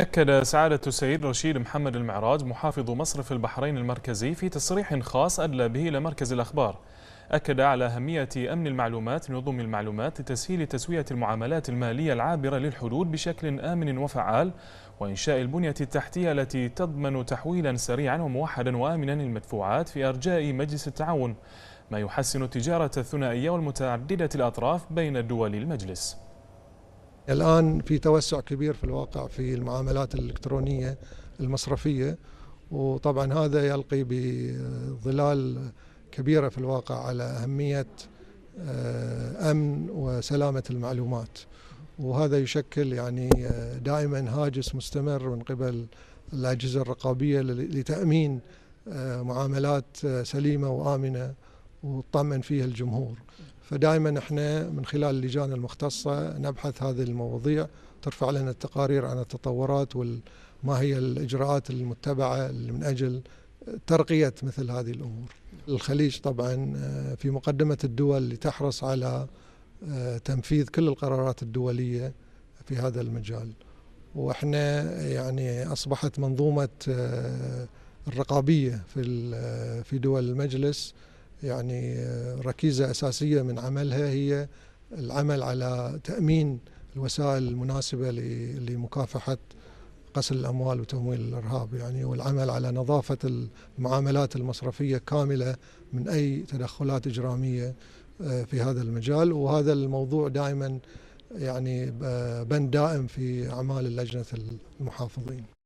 أكد سعادة السيد رشيد محمد المعراج محافظ مصرف البحرين المركزي في تصريح خاص أدلى به لمركز الأخبار أكد على أهمية أمن المعلومات نظم المعلومات لتسهيل تسوية المعاملات المالية العابرة للحدود بشكل آمن وفعال وإنشاء البنية التحتية التي تضمن تحويلا سريعا وموحدا وآمنا للمدفوعات في أرجاء مجلس التعاون ما يحسن التجارة الثنائية والمتعددة الأطراف بين دول المجلس الآن في توسع كبير في الواقع في المعاملات الإلكترونية المصرفية وطبعا هذا يلقي بظلال كبيرة في الواقع على أهمية آه، أمن وسلامة المعلومات وهذا يشكل يعني آه، دائما هاجس مستمر من قبل الأجهزة الرقابية لتأمين آه، معاملات سليمة وآمنة وتطمن فيها الجمهور فدائما احنا من خلال اللجان المختصه نبحث هذه المواضيع ترفع لنا التقارير عن التطورات وما هي الاجراءات المتبعه من اجل ترقيه مثل هذه الامور. الخليج طبعا آه، في مقدمه الدول اللي تحرص على آه، تنفيذ كل القرارات الدوليه في هذا المجال. واحنا يعني اصبحت منظومه آه، الرقابيه في في دول المجلس يعني ركيزة أساسية من عملها هي العمل على تأمين الوسائل المناسبة لمكافحة غسل الأموال وتمويل الإرهاب يعني والعمل على نظافة المعاملات المصرفية كاملة من أي تدخلات إجرامية آه، في هذا المجال وهذا الموضوع دائما يعني آه، بند دائم في أعمال لجنة المحافظين